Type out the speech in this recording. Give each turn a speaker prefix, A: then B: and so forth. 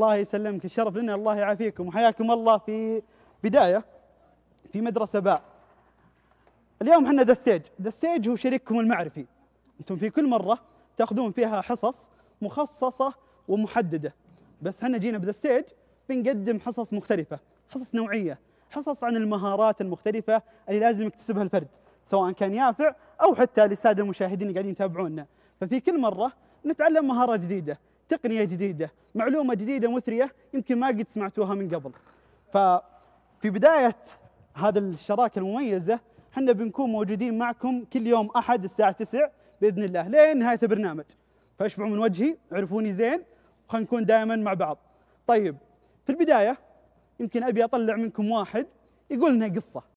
A: الله يسلمك الشرف لنا الله يعافيكم وحياكم الله في بداية في مدرسة باء اليوم احنا دستيج دستيج هو شريككم المعرفي انتم في كل مرة تاخذون فيها حصص مخصصة ومحددة بس احنا جينا بدستيج بنقدم حصص مختلفة حصص نوعية حصص عن المهارات المختلفة اللي لازم يكتسبها الفرد سواء كان يافع أو حتى للسادة المشاهدين اللي قاعدين يتابعونا ففي كل مرة نتعلم مهارة جديدة تقنية جديدة معلومة جديدة مثرية يمكن ما قد سمعتوها من قبل ففي بداية هذا الشراكة المميزة احنا بنكون موجودين معكم كل يوم أحد الساعة 9 بإذن الله لين نهاية البرنامج فاشبعوا من وجهي عرفوني زين وخلينا نكون دائما مع بعض طيب في البداية يمكن أبي أطلع منكم واحد يقول لنا قصة